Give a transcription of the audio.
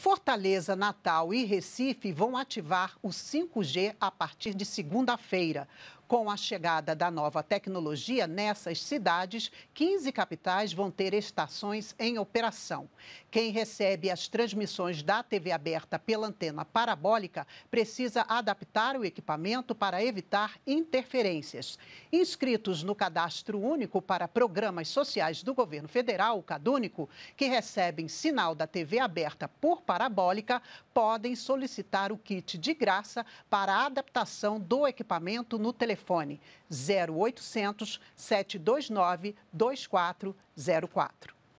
Fortaleza, Natal e Recife vão ativar o 5G a partir de segunda-feira. Com a chegada da nova tecnologia nessas cidades, 15 capitais vão ter estações em operação. Quem recebe as transmissões da TV aberta pela antena parabólica precisa adaptar o equipamento para evitar interferências. Inscritos no Cadastro Único para Programas Sociais do Governo Federal, o CadÚnico, que recebem sinal da TV aberta por parabólica, podem solicitar o kit de graça para a adaptação do equipamento no telefone telefone 0800 729 2404.